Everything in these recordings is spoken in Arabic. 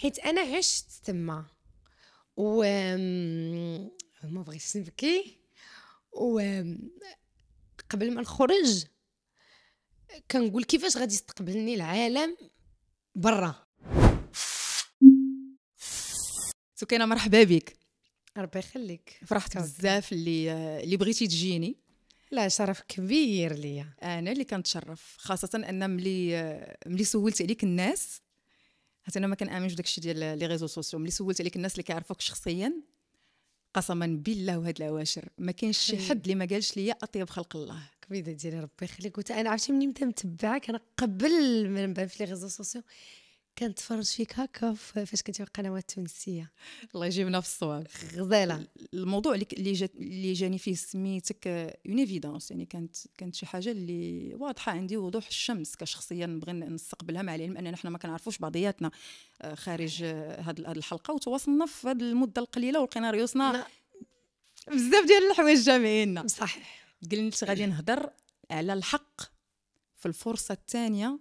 حيت انا عشت تما و ما بغيتش نبكي و قبل ما نخرج كنقول كيفاش غادي يستقبلني العالم برا سكينه مرحبا بك ربي يخليك فرحت بزاف اللي اللي بغيتي تجيني لا شرف كبير ليا انا اللي كنتشرف خاصه ان ملي ملي سولت عليك الناس حتى انا ما كنامنش بداك الشيء ديال لي ريزو سوسيو ملي سولت عليك الناس اللي كيعرفوك شخصيا قسما بالله وهاد العواشر ما كاينش شي إيه. حد اللي ما قالش ليا اطيب خلق الله كبيده ديالي ربي يخليك وتا انا عرفتي مني متبعك انا قبل من بان في لي ريزو سوسيو تفرج فيك هكا فاش كنتي في القنوات التونسيه الله يجيبنا في الصواب غزاله الموضوع اللي جات اللي جاني فيه سميتك اون ايفيدونس يعني كانت كانت شي حاجه اللي واضحه عندي وضوح الشمس كشخصيه نبغي نستقبلها مع العلم اننا حنا ما كنعرفوش بعضياتنا آه، خارج هذه آه، الحلقه وتواصلنا في هذه المده القليله ولقينا ريوسنا بزاف ديال الحوايج جامعينا صحيح قلت غادي نهضر على الحق في الفرصه الثانيه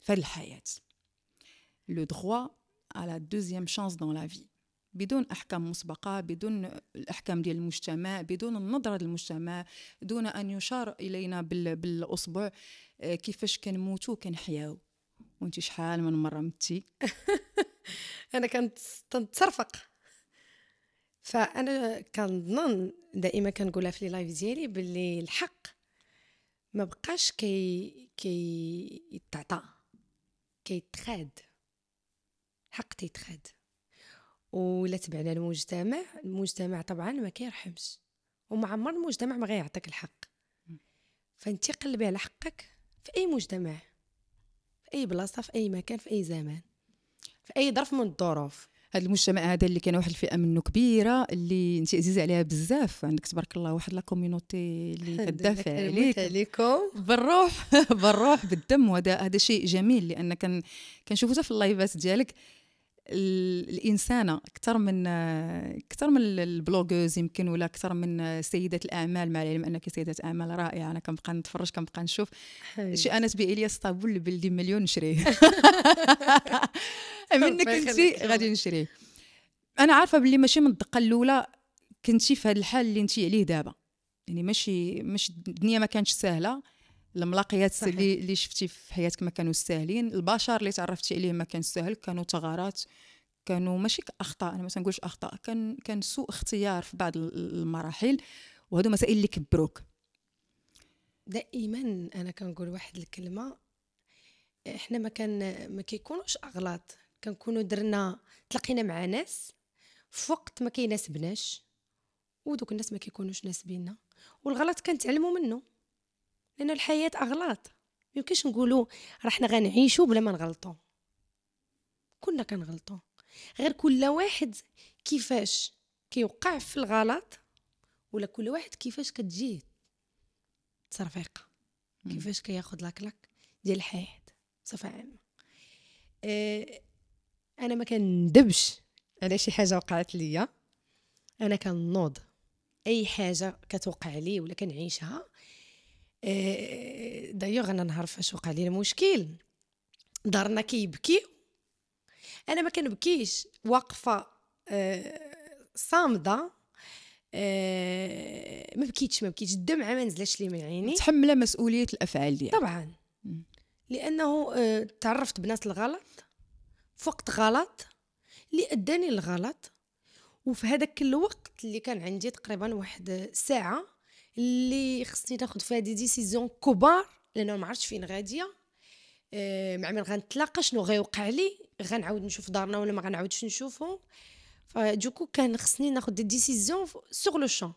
في الحياه لو à la دوزيام chance دون la vie بدون احكام مسبقه بدون الاحكام ديال المجتمع بدون النظره للمجتمع دون ان يشار الينا بالاصبع آه، كيفاش كنموتوا كنحياو وانت شحال من مره متي انا كنت تنتصرفق فانا كنظن دائما كنقولها في لايف ديالي باللي الحق ما بقاش كي يتعطى كيتخاد حق تيتخاد ولا تبعنا المجتمع المجتمع طبعا ما كيرحمش وما عمر المجتمع ما غيعطيك الحق فانت قلبي على حقك في اي مجتمع في اي بلاصه في اي مكان في اي زمان في اي ظرف من الظروف هذا المجتمع هذا اللي كان واحد الفئه منه كبيره اللي انت عزيزه عليها بزاف عندك تبارك الله واحد لا كوميونيتي اللي تدافع عليك عليكم بالروح بالروح بالدم وهذا هذا شيء جميل لان كان كنشوفو في اللايفات ديالك الانسانه اكثر من اكثر من البلوغوز يمكن ولا اكثر من سيدة الاعمال مع العلم انك سيدة اعمال رائعه انا كنبقى نتفرج كنبقى نشوف شي انا تبيعي لي الصابون اللي بلدي مليون نشريه منك انت غادي نشريه انا عارفه باللي ماشي من الدقه الاولى كنتي في هذا الحال اللي انت عليه دابا يعني ماشي ماشي الدنيا ما كانتش سهله الملاقيات اللي اللي شفتي في حياتك ما كانوا ساهلين البشر اللي تعرفتي عليهم ما كان سهل كانوا ثغرات كانوا ماشي اخطاء انا ما تنقولش اخطاء كان كان سوء اختيار في بعض المراحل وهادو مسائل اللي كبروك دائما انا كنقول واحد الكلمه احنا ما كان ما كيكونوش اغلاط كنكونوا درنا تلاقينا مع ناس في وقت ما كيناسبناش ودوك الناس ما كيكونوش ناسبينا والغلط كنتعلموا منه لان الحياه اغلاط يمكنش نقولوا راه حنا غنعيشوا بلا ما نغلطوا كنا كنغلطوا غير كل واحد كيفاش كيوقع في الغلط ولا كل واحد كيفاش كتجيه التصرفيقه كيفاش كياخذ لاكلاك ديال الحياه بصفه عامه أه انا ما كندبش على شي حاجه وقعت ليا انا كنوض اي حاجه كتوقع لي ولا كنعيشها إيه، دايوغ انا نهار فاش وقع لي المشكل دارنا كيبكي انا ما كنبكيش واقفه إيه، صامده إيه، ما بكيتش ما بكيتش الدمعه ما نزلاش لي من عيني متحمله مسؤوليه الافعال ديالك طبعا لانه تعرفت بناس الغلط في وقت غلط اللي اداني للغلط وفي هذاك الوقت اللي كان عندي تقريبا واحد ساعه اللي خصني ناخد فيها دي ديسيزيون كبار لانه ما عرفتش فين غاديه آه، مع من غنتلاقى شنو غيوقع لي غنعاود نشوف دارنا ولا ما غنعاودش نشوفو فدوكو كان خصني ناخد دي ديسيزيون سوغ لو شون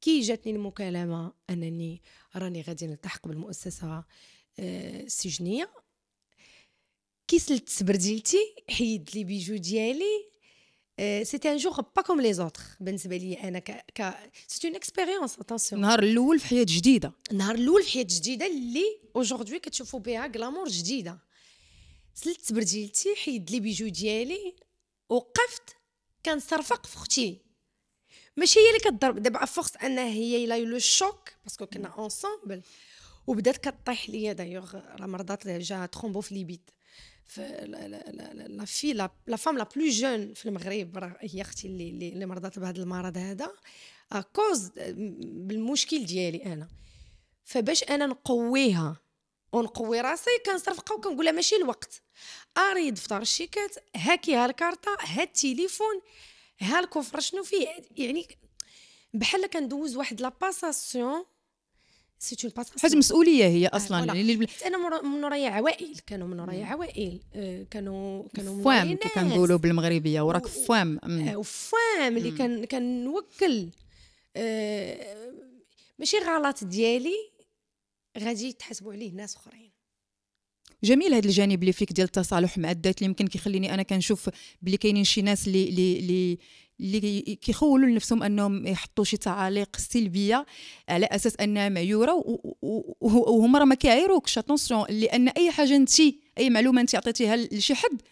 كي جاتني المكالمه انني راني غادي نلتحق بالمؤسسه السجنيه كي سلت سبرديلتي حيد لي بيجو ديالي سيتي ان جور با كوم لي زوتر بالنسبه لي انا ك, ك... سيت اون اكسبيريونس اتونسيون نهار الاول في حياه جديده النهار الاول في حياه جديده اللي اوجوردي كتشوفوا بها غلامور جديده سلت برجلتي حيد لي بيجو ديالي وقفت كنصرفق في اختي ماشي هي اللي كتضرب دابا فورس انها هي لا لو شوك باسكو كنا اونصومبل وبدات كطيح ليا دايوغ راه مرضات جا ترومبو في ليبيد لا في لا فام لا بلو جون في المغرب هي اختي اللي اللي مرضات بهذا المرض هذا كوز بالمشكل ديالي انا فباش انا نقويها ونقوي راسي كنصرفقها وكنقول لها ماشي الوقت اريد فطار الشيكات هاكي ها الكارطه ها التليفون ها الكفر شنو فيه يعني بحال كندوز واحد لاباساسيون سيتو اون باسون مسؤوليه هي اصلا اللي يعني انا من ورايا عوائل كانوا من ورايا عوائل آه، كانوا كانوا فوام كي كنقولوا بالمغربيه وراك فوام آه، فوام اللي كان كنوكل آه، ماشي غلط ديالي غادي يتحاسبوا عليه ناس اخرين جميل هذا الجانب اللي فيك ديال التصالح مع الذات اللي يمكن كيخليني انا كنشوف بلي كاينين شي ناس اللي اللي اللي كيخولوا لنفسهم انهم يحطوا شي تعاليق سلبيه على اساس انها معيوره وهما راه ما كيعيروكش اتونسيون لان اي حاجه انت اي معلومه انت عطيتيها لشي حد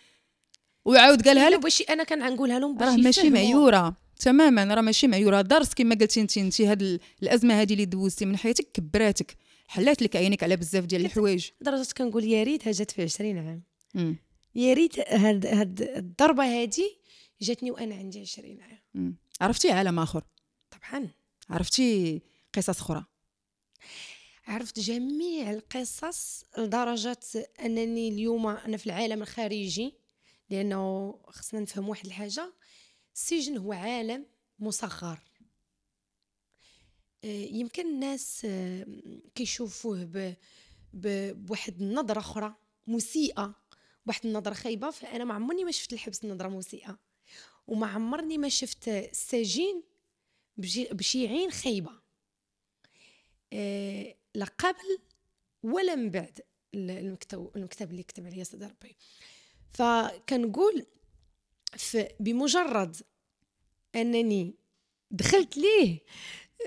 وعاود قالها لك باش انا كنقولها لهم راه ماشي معيوره تماما راه ماشي معيوره درس كما قلتي انت انت هاد الازمه هذه اللي دوزتي من حياتك كبراتك حلات لك عينيك على بزاف ديال الحوايج درجه كنقول يا ريتها جات في 20 عام يا ريت هاد هاد الضربه هذه جاتني وانا عندي 20 عام عرفتي عالم اخر طبعا عرفتي قصص اخرى عرفت جميع القصص لدرجه انني اليوم انا في العالم الخارجي لانه خصنا نفهم واحد الحاجه السجن هو عالم مصغر آه، يمكن الناس آه، كيشوفوه بواحد النظره اخرى مسيئه واحد النظره خايبه فانا ما عمرني ما شفت الحبس نظره مسيئه وما عمرني ما شفت سجين بشي عين خايبه أه لا قبل ولا من بعد المكتب المكتب اللي كتب عليه سيدي ربي فكنقول بمجرد انني دخلت ليه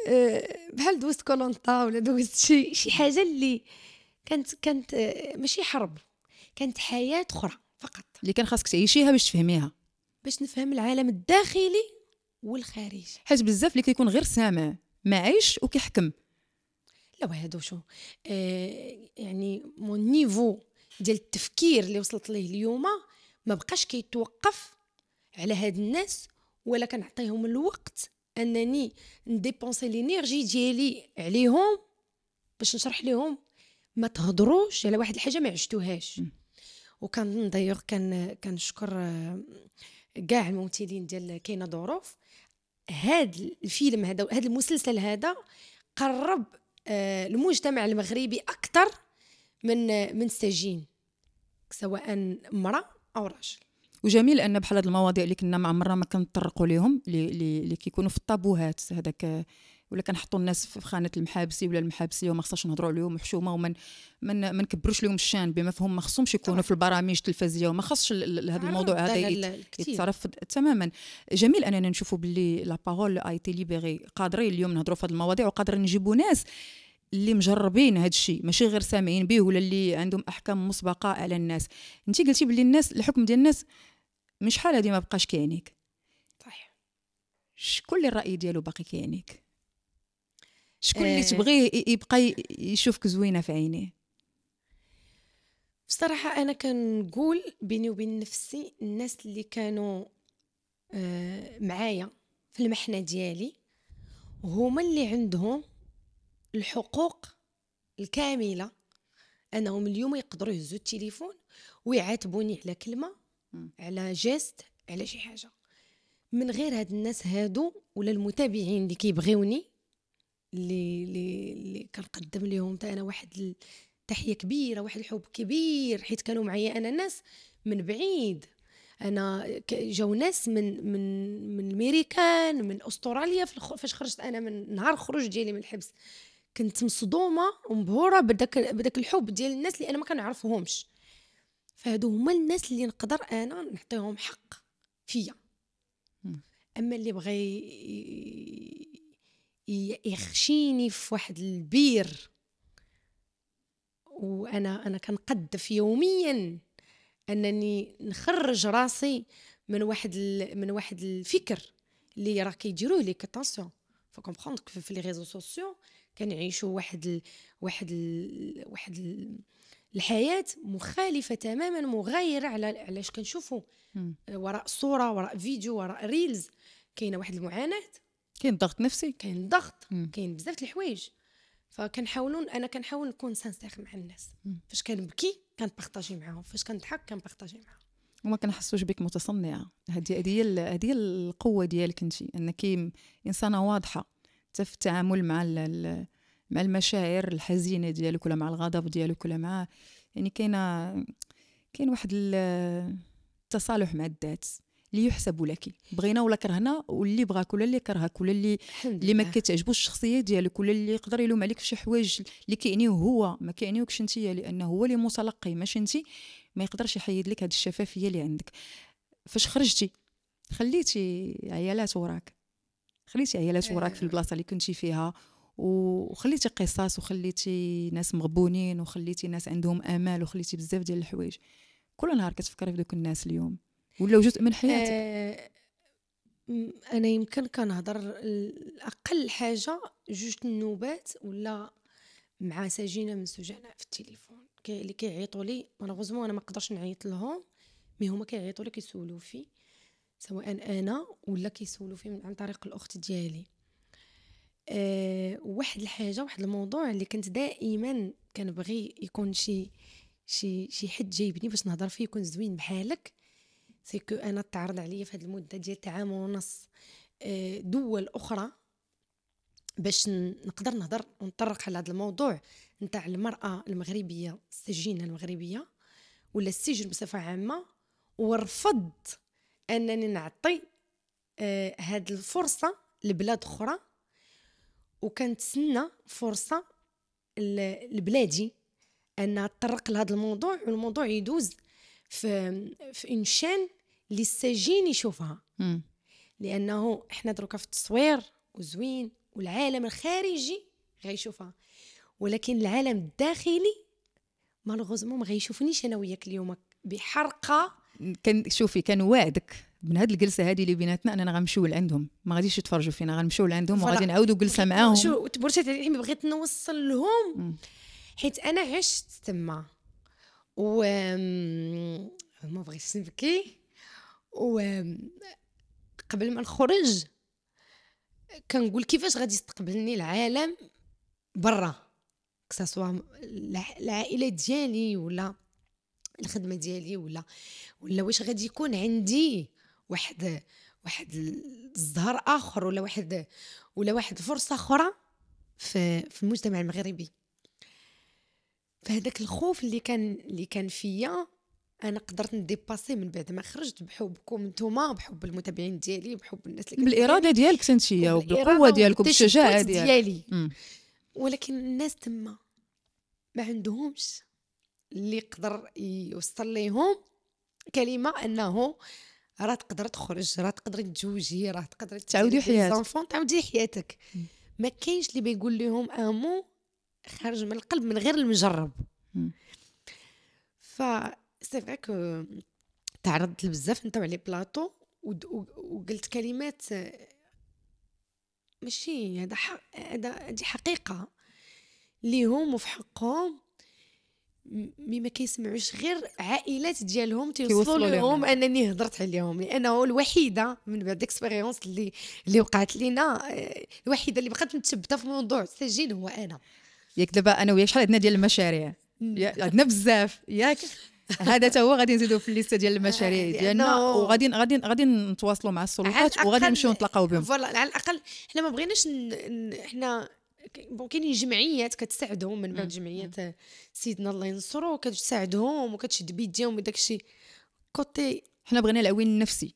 آه، بحال دوزت كولونطا ولا دوزت شي شي حاجه اللي كانت كانت آه، ماشي حرب كانت حياه اخرى فقط اللي كان خاصك تعيشيها باش تفهميها باش نفهم العالم الداخلي والخارجي حيت بزاف اللي كيكون غير سامع ما عايش وكيحكم لا هادو شو آه يعني مون نيفو ديال التفكير اللي وصلت ليه اليوم ما بقاش كيتوقف على هاد الناس ولا كنعطيهم الوقت انني نديبونسي لينيرجي ديالي عليهم باش نشرح لهم ما تهضروش على واحد الحاجه ما عشتوهاش وكان دايوغ كان كنشكر آه، كاع الممثلين ديال كاينه ظروف هاد الفيلم هذا هاد المسلسل هذا قرب آه، المجتمع المغربي اكثر من من سجين سواء امراه او راجل وجميل ان بحال هاد المواضيع اللي كنا مع مره ما كنطرقوا ليهم اللي كيكونوا في الطابوهات هذاك ولا كنحطوا الناس في خانه المحابسي ولا المحابسيه وما خصناش نهضروا عليهم وحشومه وما ما نكبروش لهم الشان بمفهوم ما خصهمش يكونوا في البرامج التلفزيونيه وما خصش هذا الموضوع هذا يتصرف تماما جميل اننا نشوفوا باللي لا بارول اي تي ليبيري قادرين اليوم نهضروا في هذه المواضيع وقادرين نجيبوا ناس اللي مجربين هذا الشيء ماشي غير سامعين به ولا اللي عندهم احكام مسبقه على الناس انت قلتي باللي الناس الحكم ديال الناس مش حال هذه ما بقاش كاينيك صحيح شكون اللي الراي ديالو باقي كاينيك شكون اللي آه. تبغيه يبقى يشوفك زوينه في عينيه بصراحه انا كنقول بيني وبين نفسي الناس اللي كانوا آه، معايا في المحنه ديالي هما اللي عندهم الحقوق الكامله انهم اليوم يقدروا يهزوا التليفون ويعاتبوني على كلمه على جيست على شي حاجه من غير هاد الناس هادو ولا المتابعين اللي كيبغيوني اللي اللي, اللي كنقدم لهم حتى انا واحد تحيه كبيره واحد الحب كبير حيت كانوا معايا انا ناس من بعيد انا جاو ناس من من من الميريكان من استراليا فاش خرجت انا من نهار الخروج ديالي من الحبس كنت مصدومه ومبهوره بداك بداك الحب ديال الناس اللي انا ما كنعرفهمش فهادو هما الناس اللي نقدر انا نعطيهم حق فيا اما اللي بغى يخشيني في واحد البير وانا انا كنقدف يوميا انني نخرج راسي من واحد من واحد الفكر اللي راه كيديروه لي كاتونسيون فو كومبروند في لي ريزو سوسيو كنعيشوا واحد الـ واحد الـ واحد الـ الحياه مخالفه تماما مغايره على علاش كنشوفوا آه، وراء صوره وراء فيديو وراء ريلز كاينه واحد المعاناه كاين ضغط نفسي كاين ضغط كاين بزاف الحوايج فكنحاولون انا كنحاول نكون سانسيغ مع الناس فاش كنبكي كنبارطاجي معاهم فاش كنضحك كنبارطاجي معاهم وما كنحسوش بك متصنعه هذه هذه هذه القوه ديالك انت انك انسانه واضحه حتى في التعامل مع مع المشاعر الحزينه ديالك ولا مع الغضب ديالك ولا مع يعني كاينه كاين واحد التصالح مع الذات ليحسب لك بغينا ولا كرهنا واللي بغاك ولا اللي كرهك ولا اللي اللي ما كتعجبوش الشخصيه ديالك ولا اللي يقدر يلوم عليك في شي حوايج اللي كيعنيه هو ما كيعنيوكش انت لانه هو اللي متلقي ماشي انت ما يقدرش يحيد لك هذه الشفافيه اللي عندك فاش خرجتي خليتي عيالات وراك خليتي عيالات آه. وراك في البلاصه اللي كنتي فيها وخليتي قصص وخليتي ناس مغبونين وخليتي ناس عندهم امال وخليتي بزاف ديال الحوايج كل نهار كتفكري في دوك الناس اليوم ولاو جزء من حياتك آه، انا يمكن كنهضر الاقل حاجه جوج النوبات ولا مع سجينه من سجناء في التليفون اللي كيعيطوا لي مالوغوزمون انا ما نقدرش نعيط لهم مي هما كيعيطوا لي كيسولوا في سواء انا ولا كيسولوا في عن طريق الاخت ديالي أه واحد الحاجه واحد الموضوع اللي كنت دائما كنبغي يكون شي شي شي حد جايبني باش نهضر فيه يكون زوين بحالك كو انا تعرض عليا في هذه المده ديال عام ونص آه، دول اخرى باش نقدر نهضر ونطرق على هذا الموضوع نتاع المراه المغربيه السجينه المغربيه ولا السجن بصفه عامه ورفض انني نعطي آه، هاد الفرصه لبلاد اخرى وكنتسنى فرصه لبلادي ان تطرق لهذا الموضوع والموضوع يدوز في في انشان السجين يشوفها مم. لانه احنا دروكا في التصوير وزوين والعالم الخارجي غيشوفها ولكن العالم الداخلي مالوغوزمون ما غيشوفنيش انا وياك اليوم بحرقه كان شوفي كان وعدك من هاد الجلسه هادي اللي بيناتنا انا غنمشيو لعندهم ما غاديش يتفرجوا فينا غنمشيو لعندهم وغادي نعاودوا جلسه معاهم شو تبرشت عليهم بغيت نوصل لهم حيت انا عشت تما و ما بغيتش نبكي وقبل ما نخرج كنقول كيفاش غادي يستقبلني العالم برا كساسوا العائله ديالي ولا الخدمه ديالي ولا ولا واش غادي يكون عندي واحد واحد الزهر اخر ولا واحد ولا واحد فرصه اخرى في في المجتمع المغربي فهداك الخوف اللي كان اللي كان فيا انا قدرت نديباسي من بعد ما خرجت بحبكم نتوما بحب المتابعين ديالي بحب الناس اللي بالاراده ديالك انت وبالقوه ديالك وبالشجاعه ديالك ديالي ولكن الناس تما ما عندهمش اللي يقدر يوصل ليهم كلمه انه راه تقدر تخرج راه تقدر تجوجي راه تقدر تعاودي حياتك تعاودي حياتك ما كاينش اللي بيقول لهم امو خارج من القلب من غير المجرب ف سي فري كو تعرضت لبزاف نتاع على بلاطو وقلت كلمات ماشي هذا هذا دي حقيقه ليهم وفي حقهم مي ما كيسمعوش غير عائلات ديالهم تيوصلوا لهم انني هضرت عليهم لانه الوحيده من بعد اكسبيريونس اللي اللي وقعت لينا آه، الوحيده اللي بقات متثبته في موضوع السجين هو انا ياك دابا انا وياك شحال عندنا ديال المشاريع عندنا بزاف ياك هذا تا هو غادي نزيدو في الليسته ديال المشاريع ديالنا وغادي غادي غادي نتواصلوا مع السلطات وغادي نمشيو نتلاقاو بهم فوالا على الاقل حنا ما بغيناش حنا بون كاينين جمعيات كتساعدهم من بعد جمعيات سيدنا الله ينصرو كتساعدهم وكتشد بيديهم ديالهم وداك الشيء كوتي حنا بغينا العوين النفسي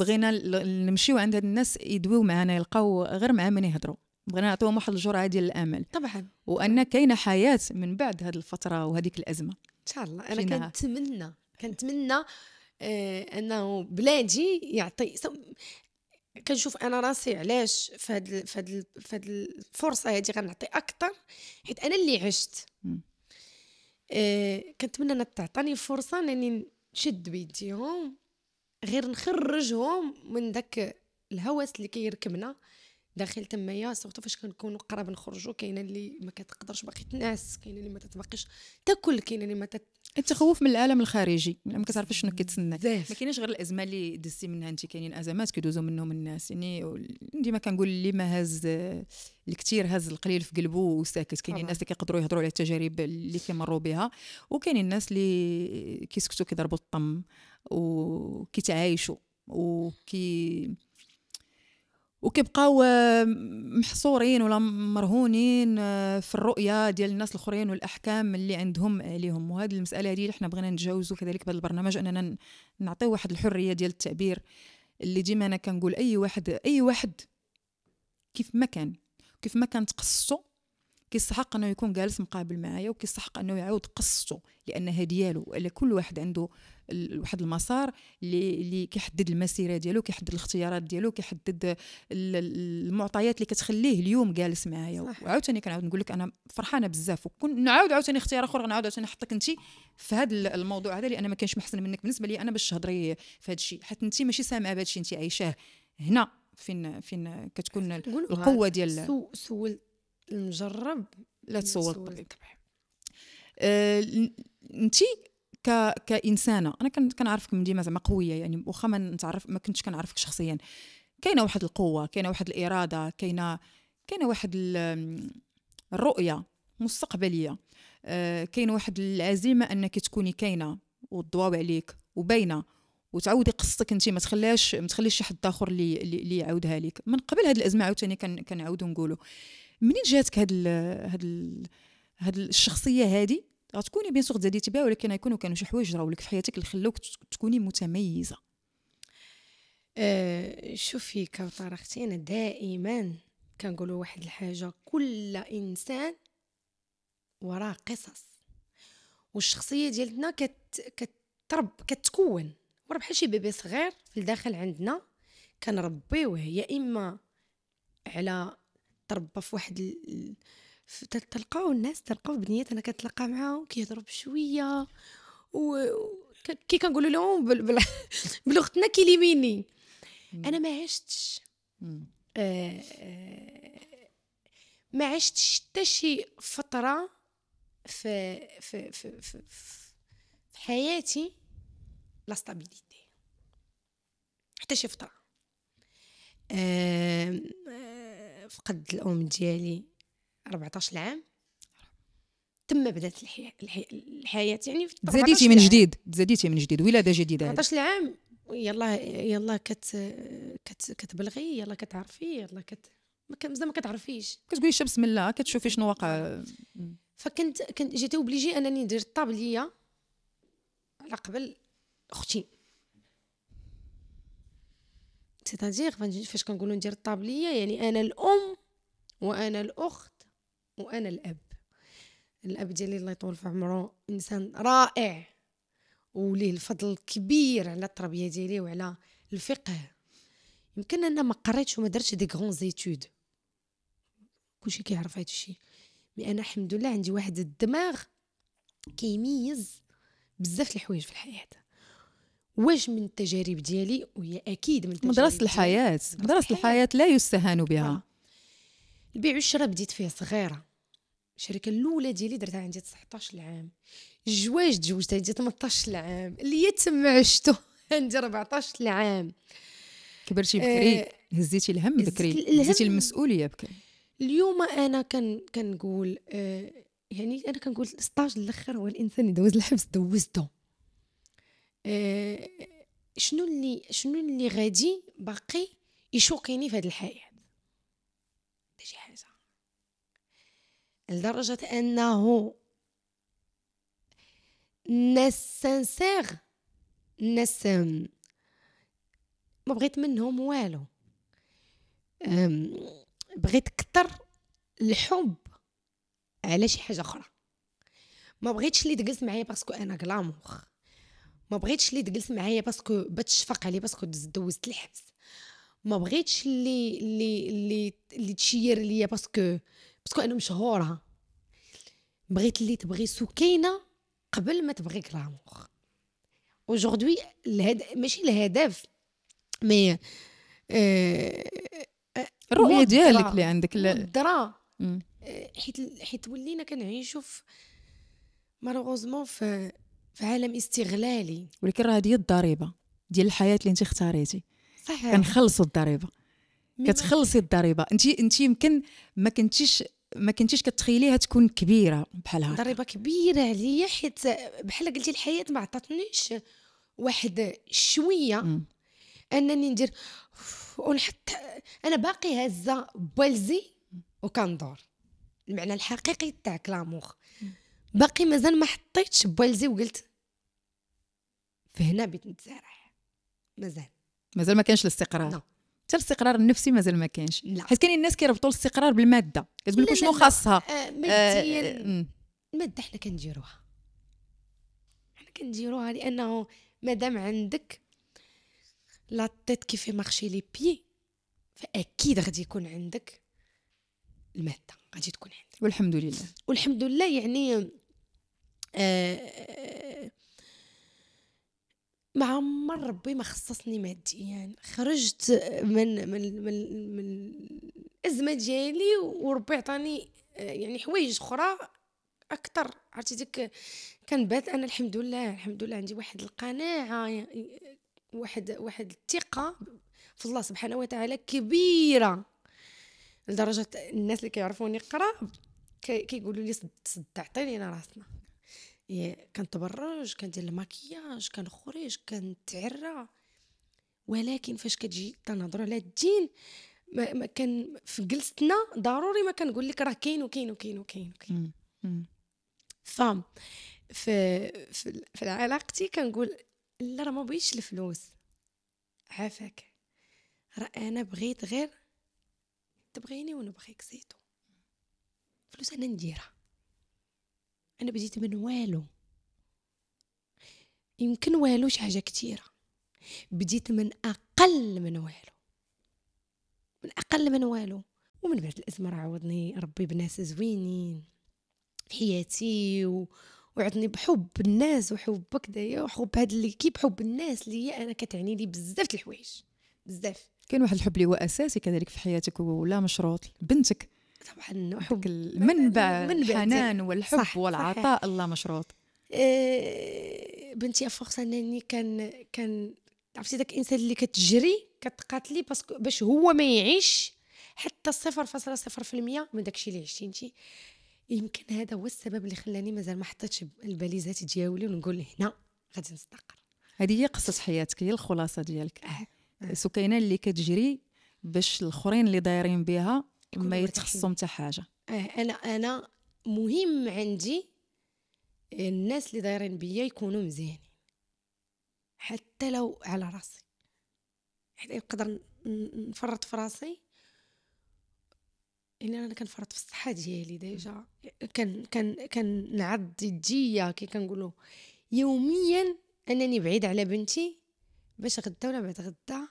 بغينا نمشيو عند هاد الناس يدويو معنا يلقاو غير مع من يهضروا بغينا نعطيهم واحد الجرعه ديال الامل طبعا وان كاينه حياه من بعد هاد الفتره وهذيك الازمه ان شاء الله انا كنتمنى كنتمنى آه انه بلادي يعطي كنشوف انا راسي علاش فهاد هاد فهاد الفرصه هادي غنعطي اكثر حيت انا اللي عشت آه كنتمنى ان تعطاني فرصه انني نشد بيديهم غير نخرجهم من داك الهوس اللي كيركبنا كي داخل تمايا سورتو فاش كنكونوا قراب نخرجوا كاينه اللي ما كتقدرش باقي تنعس كاينه اللي ما تتبقيش تاكل كاينه اللي ما تت... التخوف من العالم الخارجي ما كتعرفش شنو كيتسناك ما كاينش غير الازمه اللي دزتي منها انت كاينين ازمات كيدوزوا منهم الناس يعني ديما كنقول اللي ما هاز الكثير هاز القليل في قلبه وساكت كاينين الناس اللي كيقدروا يهضروا على التجارب اللي كيمروا بها وكاينين الناس اللي كيسكتوا كيضربوا الطم وكيتعايشوا وكي وكيبقاو آه، محصورين ولا مرهونين آه، في الرؤيه ديال الناس الاخرين والاحكام اللي عندهم عليهم وهذه المساله هذه اللي حنا بغينا نتجاوزوا كذلك بهذا البرنامج اننا نعطيو واحد الحريه ديال التعبير اللي ديما انا كنقول اي واحد اي واحد كيف ما كان كيف ما كان تقصصه كيستحق انه يكون جالس مقابل معايا وكيستحق انه يعاود قصته لانها ديالو كل واحد عنده واحد المسار اللي كيحدد المسيره ديالو كيحدد الاختيارات ديالو كيحدد المعطيات اللي كتخليه اليوم جالس معايا وعاوتاني كنعاود نقول لك انا فرحانه بزاف وكون نعاود عاوتاني اختيار اخر نعاود عاوتاني نحطك انت في هذا الموضوع هذا لان ما كانش محسن منك بالنسبه لي انا باش تهضري في هذا الشيء حيت انت ماشي سامعه بهذا الشيء انت عايشاه هنا فين فين كتكون القوه ديال سو سول المجرب لا تسول الطبيب طيب. آه انت ك... كانسانه انا كنعرفك من ديما زعما قويه يعني واخا ما نتعرف ما كنتش كنعرفك شخصيا كاينه واحد القوه كاينه واحد الاراده كاينه كاينه واحد الرؤيه مستقبليه آه، كاين واحد العزيمه انك تكوني كاينه والضواو عليك وباينه وتعاودي قصتك انت ما تخليهاش ما تخليش شي حد اخر اللي اللي يعاودها لك من قبل هذه الازمه عاوتاني كنعاودو نقولوا منين جاتك هاد الـ هاد الـ هاد الشخصيه هادي غتكوني بيان سور زاديتي بها ولكن غيكونوا كانوا شي حوايج لك في حياتك اللي خلوك تكوني متميزه أه شوفي كوثر اختي انا دائما كنقولوا واحد الحاجه كل انسان وراه قصص والشخصيه ديالنا كت كترب كتكون وراه بحال شي بيبي صغير في الداخل عندنا كنربيوه يا اما على تربى في واحد تلقاو الناس تلقاو بنيات انا كنتلقى معاهم كيهضروا بشويه و كي كنقولوا لهم بل... بل... بلغتنا كيليميني انا ما عشتش آه،, آه... ما عشتش حتى شي فتره في في في في, في حياتي لا ستابيليتي حتى شي فتره آه... آه، فقد الام ديالي 14 عام تم بدات الحي... الحي... الحياه يعني تزاديتي من جديد تزاديتي من جديد ولاده جديده 14 عام يلا يلا كت كت كتبلغي يلا كتعرفي يلا كت مازال ما كتعرفيش كتقولي شي بسم الله كتشوفي شنو واقع فكنت كنت جيت اوبليجي انني ندير الطابليه على قبل اختي سيتادير فاش كنقولوا ندير الطابليه يعني انا الام وانا الاخت وانا الاب الاب ديالي الله يطول في عمره انسان رائع وليه الفضل كبير على التربيه ديالي وعلى الفقه يمكن انا ما قريتش وما درتش دي غون زيتود كلشي كيعرف هذا الشيء مي انا الحمد لله عندي واحد الدماغ كيميز بزاف الحوايج في الحياه واش من التجارب ديالي وهي اكيد من مدرسه الحياه مدرسه الحياه لا يستهان بها آه. البيع والشراء بديت فيه صغيره الشركه الاولى ديالي درتها عندي 19 عام الجواج تزوجت عندي 18 عام اللي تم عشتو عندي 14 عام كبرتي آه، بكري آه هزيتي الهم بكري هزيتي المسؤوليه بكري اليوم انا كان كنقول آه يعني انا كنقول الستاج الاخر هو الانسان يدوز الحبس دوزته آه، شنو اللي شنو اللي غادي باقي يشوقيني في هذه الحياه تجي شي حاجه لدرجه انه الناس سانسير الناس ما بغيت منهم والو بغيت كتر الحب على شي حاجه اخرى ما بغيتش اللي تجلس معايا باسكو انا كلاموخ ما بغيتش اللي تجلس معايا باسكو بتشفق عليه باسكو دوزت الحبس ما بغيتش اللي اللي اللي اللي تشير ليا باسكو باسكو انا مشهوره بغيت اللي تبغي سكينه قبل ما تبغي كلامور اوجوردي الهد... ماشي الهدف مي آه... Euh, الرؤيه ديالك اللي عندك الدرا حيت حيت ولينا كنعيشو في مالوغوزمون في في عالم استغلالي ولكن راه هذه الضريبه ديال الحياه اللي انت اختاريتي صحيح كنخلصوا الضريبه كتخلصي الضريبه انت انت يمكن ما كنتيش ما كنتيش كتخيليها تكون كبيره بحال هكا ضريبه كبيره عليا حيت بحال قلتي الحياه ما عطاتنيش واحد شويه م. انني ندير ونحط انا باقي هازه بالزي وكندور المعنى الحقيقي تاع كلاموخ باقي مازال ما حطيتش بوالزي وقلت فهنا بيت نتزارع مازال مازال ما كانش الاستقرار حتى الاستقرار النفسي مازال ما كانش حيت كاينين الناس كيربطوا الاستقرار بالماده كتقول لكم شنو خاصها آه, آه، ماديا آه الماده حنا كنديروها حنا كنديروها لانه مادام عندك لا تيت كيفي مارشي لي بي فاكيد غادي يكون عندك الماده غادي تكون عندك والحمد لله والحمد لله يعني آه، مع مر ربي ما خصصني ماديا يعني خرجت من من من, من الازمه ديالي وربي عطاني آه، يعني حوايج اخرى اكثر عرفتي ديك كنبات انا الحمد لله الحمد لله عندي واحد القناعه واحد واحد الثقه في الله سبحانه وتعالى كبيره لدرجه الناس اللي كيعرفوني قراب كيقولوا لي صدعتي لينا راسنا إيه، كنتبرج كندير الماكياج كنخرج كنتعرى ولكن فاش كتجي تنهضر على الدين ما, ما كان في جلستنا ضروري ما كنقول لك راه كاين وكاين وكاين وكاين وكاين ف في, في علاقتي كنقول لا راه ما بغيتش الفلوس عافاك راه انا بغيت غير تبغيني ونبغيك زيتو فلوس انا نديرها انا بديت من والو يمكن والو شي حاجه كثيره بديت من اقل من والو من اقل من والو ومن بعد الازمه راه عوضني ربي بناس زوينين حياتي و... وعطني بحب الناس وحبك دايا وحب هاد اللي كيب حب الناس اللي هي انا كتعني لي بزاف د الحوايج بزاف كاين واحد الحب اللي هو اساسي كذلك في حياتك ولا مشروط بنتك طبعا حب منبع الحنان والحب صح والعطاء صحيح. الله مشروط إيه بنتي فرصة انني كان كان عرفتي داك الانسان اللي كتجري كتقاتلي باسكو باش هو ما يعيش حتى 0.0% من داكشي اللي عشتي انت يمكن هذا هو السبب اللي خلاني مازال ما حطيتش الباليزات ديالي ونقول هنا غادي نستقر هذه هي قصه حياتك هي الخلاصه ديالك آه. آه. سكينه اللي كتجري باش الاخرين اللي دايرين بها ما يتخصم حتى حاجه اه انا انا مهم عندي الناس اللي دايرين بيا يكونوا مزيانين حتى لو على راسي حتى نقدر نفرط في راسي يعني انا كنفرط في الصحه ديالي ديجا كان كان نعض الجيه كي كنقولوا يوميا انني بعيد على بنتي باش غدا ولا بعد غدا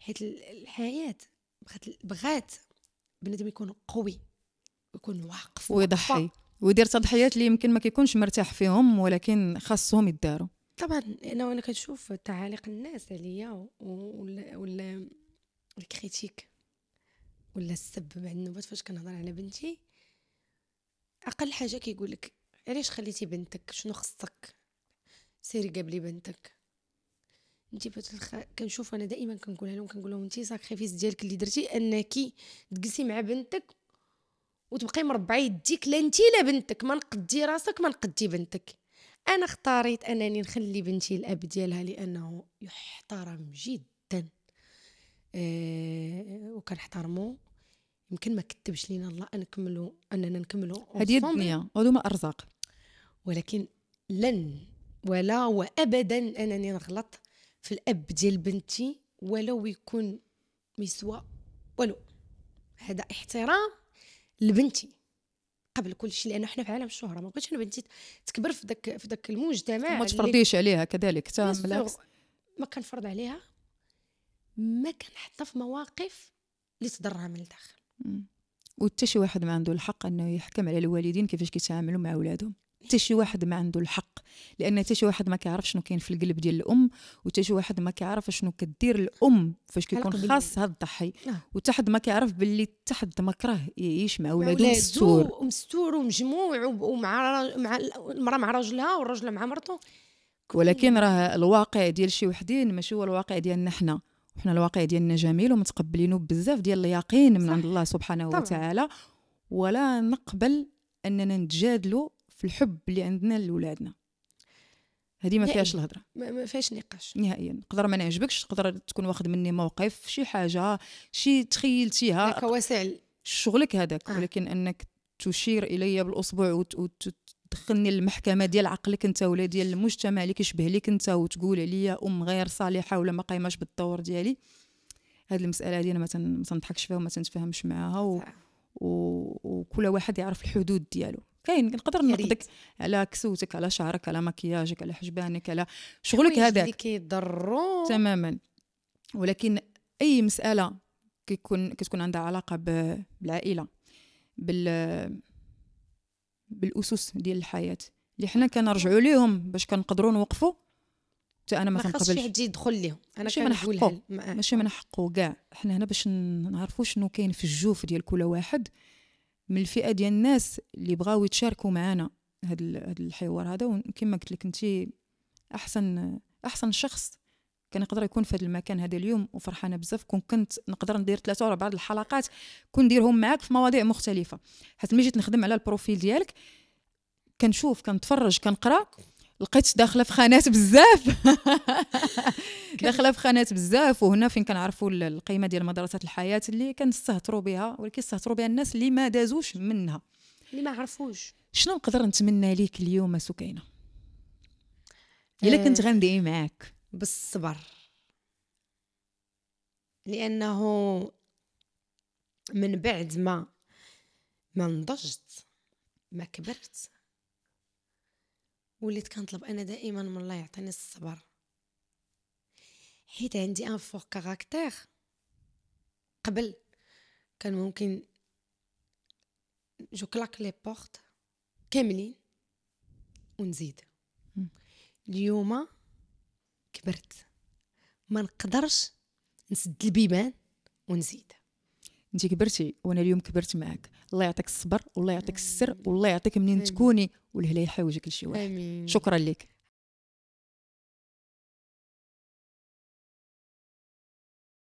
حيت الحياه بغات بنادم يكون قوي ويكون واقف ويضحي ويدير تضحيات اللي يمكن ما كيكونش مرتاح فيهم ولكن خاصهم يداروا طبعا انا وانا كنشوف تعاليق الناس عليا ولا ولا الكريتيك ولا السب بعد النوبات فاش كنهضر على بنتي اقل حاجه كيقول لك علاش خليتي بنتك شنو خصك سيري قبلي بنتك انت فتلخ... كنشوف انا دائما كنقولها لهم كنقول لهم انت ساكريفيس ديالك اللي درتي انك تجلسي مع بنتك وتبقي مربعه يديك لا انت لا بنتك ما نقدي راسك ما نقدي بنتك انا اختاريت انني نخلي بنتي الاب ديالها لانه يحترم جدا أه وكنحترمو يمكن ما كتبش لينا الله نكملوا اننا نكملوا هذه الدنيا ما ارزاق ولكن لن ولا وابدا انني نغلط في الاب ديال بنتي ولو يكون مسوى ولو هذا احترام لبنتي قبل كل شيء لانه حنا في عالم الشهره ما بغيتش انا بنتي تكبر في ذاك في ذاك المجتمع ما تفرضيش عليها كذلك حتى بالعكس ما كنفرض عليها ما كنحطها في مواقف اللي تضرها من الداخل وحتى شي واحد ما عنده الحق انه يحكم على الوالدين كيفاش كيتعاملوا مع اولادهم حتى شي واحد ما عنده الحق لان حتى شي واحد ما كيعرف شنو كاين في القلب ديال الام وحتى شي واحد ما كيعرف شنو كدير الام فاش كيكون خاصها الضحي نعم. وحتى حد ما كيعرف باللي حتى حد مكره يعيش مع ولادو مستور مستور ومجموع ومع مع المراه مع راجلها والراجل مع مرته ولكن راه الواقع ديال شي وحدين ماشي هو الواقع ديالنا حنا وحنا الواقع ديالنا جميل ومتقبلينه بزاف ديال اليقين من عند الله سبحانه وتعالى ولا نقبل اننا نتجادلوا في الحب اللي عندنا لولادنا هذه ما فيهاش الهضره ما فيهاش نقاش نهائيا نقدر ما نعجبكش تقدر تكون واخد مني موقف شي حاجه شي تخيلتيها كواسع شغلك هذاك آه. ولكن انك تشير الي بالاصبع وتدخلني المحكمه ديال عقلك انت ولا ديال المجتمع اللي كيشبه لك انت وتقول عليا ام غير صالحه ولا ما قايماش بالدور ديالي هذه المساله هذه انا ما تنضحكش فيها وما تنتفاهمش معاها و... و... وكل واحد يعرف الحدود ديالو كاين نقدر نقدك على كسوتك على شعرك على مكياجك على حجبانك على شغلك هذاك اللي كيضروا تماما ولكن اي مساله كيكون كتكون عندها علاقه بالعائله بال بالاسس ديال الحياه اللي حنا كنرجعوا ليهم باش كنقدروا نوقفوا حتى انا ما كنقبلش ما حد يدخل ليهم انا ماشي من ماشي من حقه كاع حنا هنا باش نعرفوا شنو كاين في الجوف ديال كل واحد من الفئه ديال الناس اللي بغاو يتشاركوا معنا هذا هاد الحوار هذا وكما قلت لك انت احسن احسن شخص كان يقدر يكون في هذا المكان هذا اليوم وفرحانه بزاف كون كنت نقدر ندير ثلاثه ولا بعض الحلقات كون نديرهم معاك في مواضيع مختلفه حيت ملي جيت نخدم على البروفيل ديالك كنشوف كنتفرج كنقرا لقيت داخله في خانات بزاف داخله في خانات بزاف وهنا فين كنعرفوا القيمه ديال مدرسه الحياه اللي كنستهتروا بها ولكن استهتروا بها الناس اللي ما دازوش منها اللي ما عرفوش شنو نقدر نتمنى ليك اليوم سكينه آه، الا كنت غندعي معاك بالصبر لانه من بعد ما ما نضجت ما كبرت وليت كنطلب انا دائما من الله يعطيني الصبر حيت عندي ان فور كاركتير قبل كان ممكن جو كلاك لي بورت كاملين ونزيد اليوم كبرت ما نقدرش نسد البيبان ونزيد انت كبرتي وانا اليوم كبرت معك الله يعطيك الصبر والله يعطيك السر والله يعطيك منين تكوني والهلا يحوجك لشي واحد امين شكرا لك